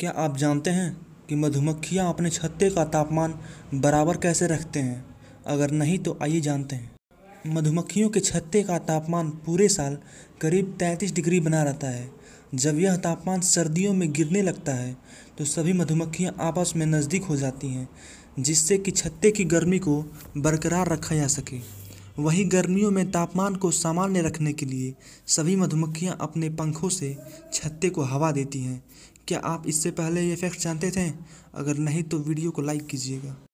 क्या आप जानते हैं कि मधुमक्खियाँ अपने छत्ते का तापमान बराबर कैसे रखते हैं अगर नहीं तो आइए जानते हैं मधुमक्खियों के छत्ते का तापमान पूरे साल करीब 33 डिग्री बना रहता है जब यह तापमान सर्दियों में गिरने लगता है तो सभी मधुमक्खियाँ आपस में नज़दीक हो जाती हैं जिससे कि छत्ते की गर्मी को बरकरार रखा जा सके वहीं गर्मियों में तापमान को सामान्य रखने के लिए सभी मधुमक्खियां अपने पंखों से छत्ते को हवा देती हैं क्या आप इससे पहले ये फैक्ट जानते थे अगर नहीं तो वीडियो को लाइक कीजिएगा